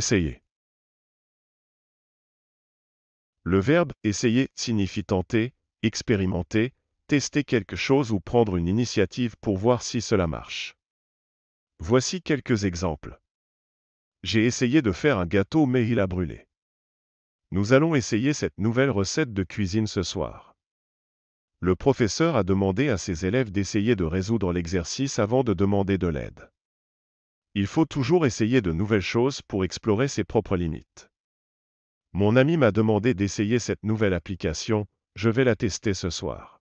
Essayer. Le verbe essayer signifie tenter, expérimenter, tester quelque chose ou prendre une initiative pour voir si cela marche. Voici quelques exemples. J'ai essayé de faire un gâteau mais il a brûlé. Nous allons essayer cette nouvelle recette de cuisine ce soir. Le professeur a demandé à ses élèves d'essayer de résoudre l'exercice avant de demander de l'aide. Il faut toujours essayer de nouvelles choses pour explorer ses propres limites. Mon ami m'a demandé d'essayer cette nouvelle application, je vais la tester ce soir.